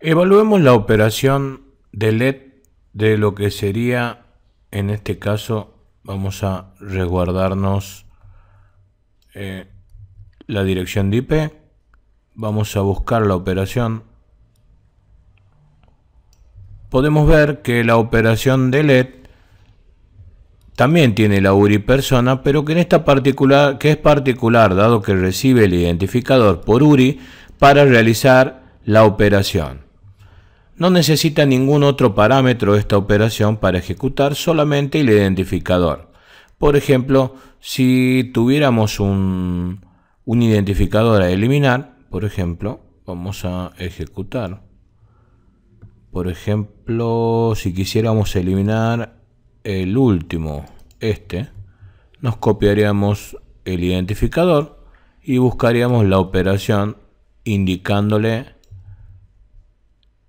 Evaluemos la operación de LED de lo que sería, en este caso, vamos a resguardarnos eh, la dirección de IP. Vamos a buscar la operación. Podemos ver que la operación de LED también tiene la URI persona, pero que en esta particular, que es particular, dado que recibe el identificador por URI para realizar la operación. No necesita ningún otro parámetro esta operación para ejecutar solamente el identificador. Por ejemplo, si tuviéramos un, un identificador a eliminar, por ejemplo, vamos a ejecutar. Por ejemplo, si quisiéramos eliminar el último, este, nos copiaríamos el identificador y buscaríamos la operación indicándole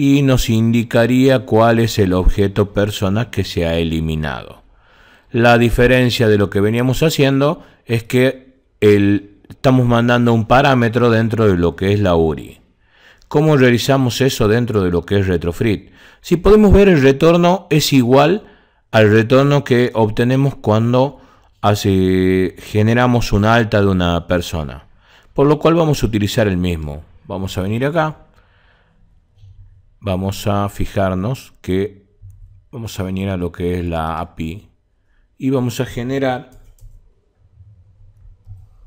y nos indicaría cuál es el objeto persona que se ha eliminado. La diferencia de lo que veníamos haciendo es que estamos mandando un parámetro dentro de lo que es la URI. ¿Cómo realizamos eso dentro de lo que es Retrofit? Si podemos ver el retorno es igual al retorno que obtenemos cuando hace, generamos una alta de una persona. Por lo cual vamos a utilizar el mismo. Vamos a venir acá vamos a fijarnos que vamos a venir a lo que es la API y vamos a generar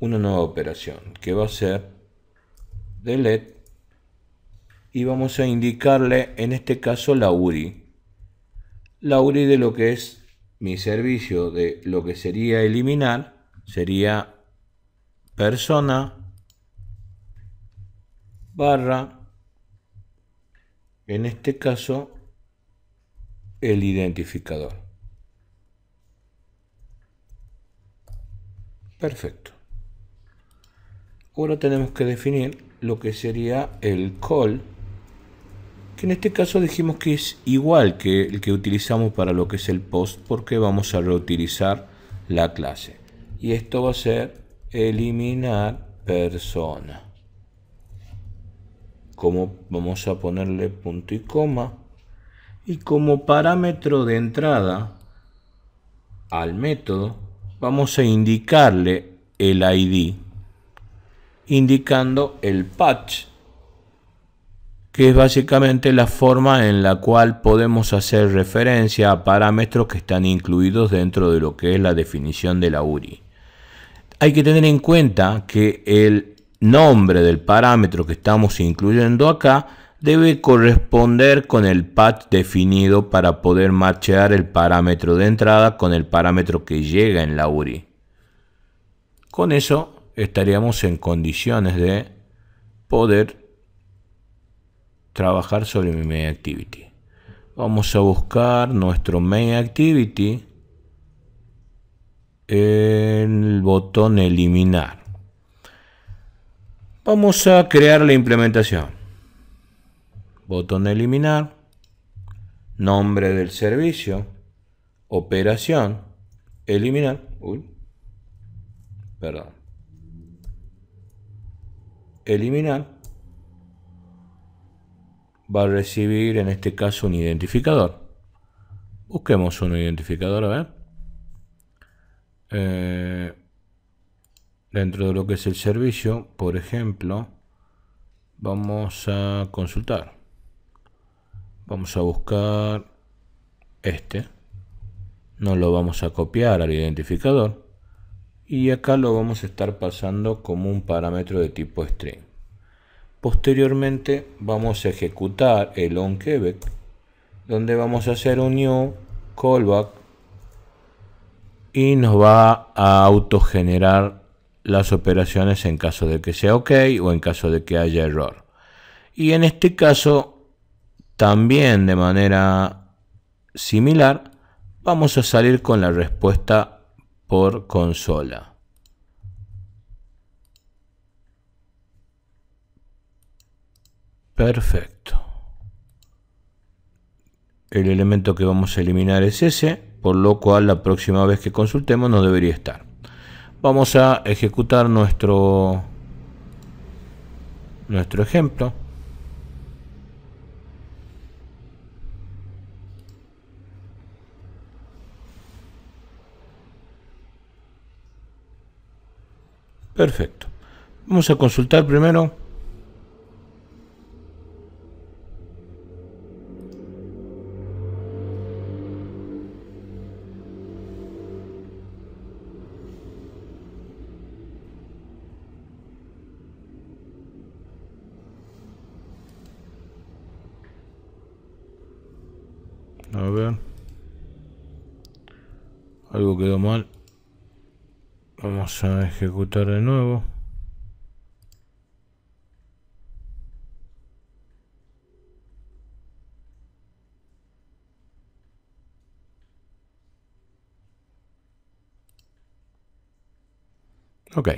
una nueva operación que va a ser delete y vamos a indicarle en este caso la URI la URI de lo que es mi servicio de lo que sería eliminar sería persona barra en este caso el identificador. Perfecto. Ahora tenemos que definir lo que sería el call, que en este caso dijimos que es igual que el que utilizamos para lo que es el post, porque vamos a reutilizar la clase. Y esto va a ser eliminar persona como vamos a ponerle punto y coma y como parámetro de entrada al método vamos a indicarle el ID indicando el patch que es básicamente la forma en la cual podemos hacer referencia a parámetros que están incluidos dentro de lo que es la definición de la URI. Hay que tener en cuenta que el nombre del parámetro que estamos incluyendo acá debe corresponder con el path definido para poder marchear el parámetro de entrada con el parámetro que llega en la URI. Con eso estaríamos en condiciones de poder trabajar sobre mi main activity. Vamos a buscar nuestro main activity, el botón eliminar. Vamos a crear la implementación. Botón de eliminar. Nombre del servicio. Operación. Eliminar. Uy. Perdón. Eliminar. Va a recibir en este caso un identificador. Busquemos un identificador, a ver. Eh, dentro de lo que es el servicio, por ejemplo, vamos a consultar. Vamos a buscar este. No lo vamos a copiar al identificador. Y acá lo vamos a estar pasando como un parámetro de tipo string. Posteriormente vamos a ejecutar el Quebec donde vamos a hacer un new callback y nos va a autogenerar las operaciones en caso de que sea ok o en caso de que haya error. Y en este caso, también de manera similar, vamos a salir con la respuesta por consola. Perfecto. El elemento que vamos a eliminar es ese, por lo cual la próxima vez que consultemos no debería estar. Vamos a ejecutar nuestro, nuestro ejemplo. Perfecto. Vamos a consultar primero quedó mal. Vamos a ejecutar de nuevo. Ok.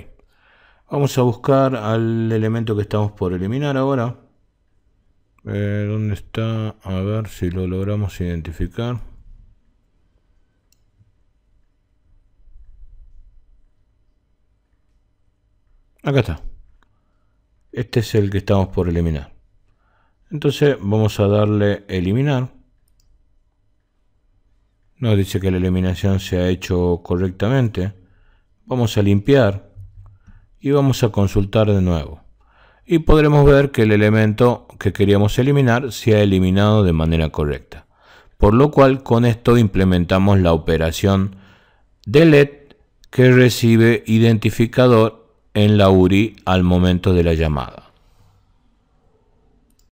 Vamos a buscar al elemento que estamos por eliminar ahora. Eh, ¿Dónde está? A ver si lo logramos identificar. Acá está. Este es el que estamos por eliminar. Entonces vamos a darle eliminar. Nos dice que la eliminación se ha hecho correctamente. Vamos a limpiar y vamos a consultar de nuevo. Y podremos ver que el elemento que queríamos eliminar se ha eliminado de manera correcta. Por lo cual con esto implementamos la operación delete que recibe identificador en la URI al momento de la llamada.